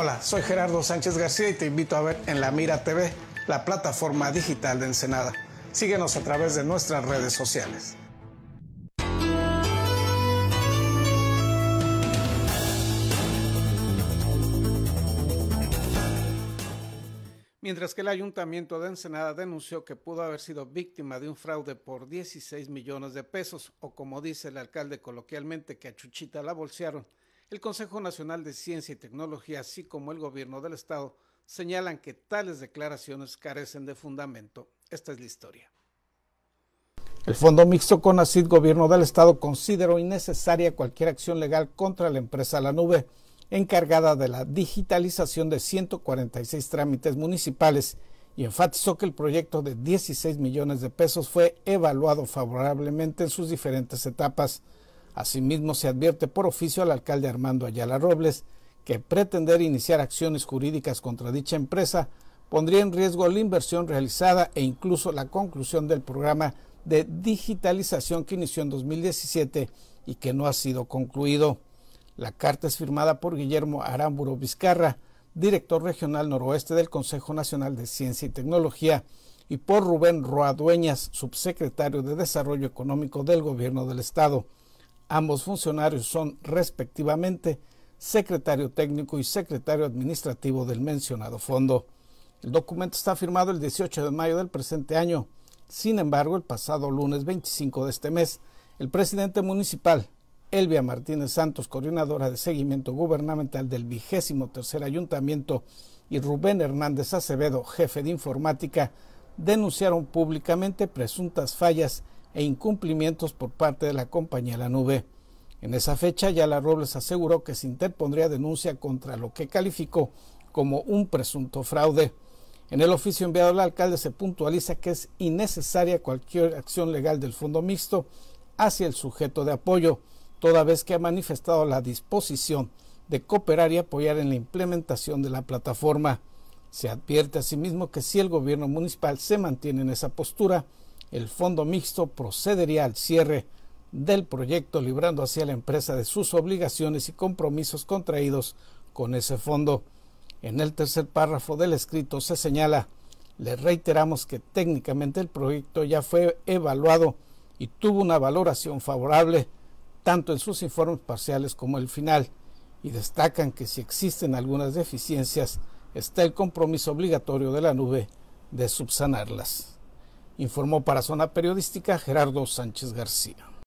Hola, soy Gerardo Sánchez García y te invito a ver en La Mira TV, la plataforma digital de Ensenada. Síguenos a través de nuestras redes sociales. Mientras que el ayuntamiento de Ensenada denunció que pudo haber sido víctima de un fraude por 16 millones de pesos, o como dice el alcalde coloquialmente, que a Chuchita la bolsearon, el Consejo Nacional de Ciencia y Tecnología, así como el Gobierno del Estado, señalan que tales declaraciones carecen de fundamento. Esta es la historia. El Fondo Mixto con ACID Gobierno del Estado consideró innecesaria cualquier acción legal contra la empresa La Nube, encargada de la digitalización de 146 trámites municipales, y enfatizó que el proyecto de 16 millones de pesos fue evaluado favorablemente en sus diferentes etapas, Asimismo, se advierte por oficio al alcalde Armando Ayala Robles que pretender iniciar acciones jurídicas contra dicha empresa pondría en riesgo la inversión realizada e incluso la conclusión del programa de digitalización que inició en 2017 y que no ha sido concluido. La carta es firmada por Guillermo Aramburo Vizcarra, director regional noroeste del Consejo Nacional de Ciencia y Tecnología, y por Rubén Roa Dueñas, subsecretario de Desarrollo Económico del Gobierno del Estado. Ambos funcionarios son respectivamente secretario técnico y secretario administrativo del mencionado fondo. El documento está firmado el 18 de mayo del presente año. Sin embargo, el pasado lunes 25 de este mes, el presidente municipal, Elvia Martínez Santos, coordinadora de seguimiento gubernamental del vigésimo tercer ayuntamiento, y Rubén Hernández Acevedo, jefe de informática, denunciaron públicamente presuntas fallas e incumplimientos por parte de la compañía La Nube. En esa fecha, ya la Robles aseguró que se interpondría denuncia contra lo que calificó como un presunto fraude. En el oficio enviado al alcalde se puntualiza que es innecesaria cualquier acción legal del Fondo Mixto hacia el sujeto de apoyo, toda vez que ha manifestado la disposición de cooperar y apoyar en la implementación de la plataforma. Se advierte asimismo que si el gobierno municipal se mantiene en esa postura, el fondo mixto procedería al cierre del proyecto, librando así a la empresa de sus obligaciones y compromisos contraídos con ese fondo. En el tercer párrafo del escrito se señala, le reiteramos que técnicamente el proyecto ya fue evaluado y tuvo una valoración favorable tanto en sus informes parciales como el final, y destacan que si existen algunas deficiencias, está el compromiso obligatorio de la nube de subsanarlas informó para Zona Periodística Gerardo Sánchez García.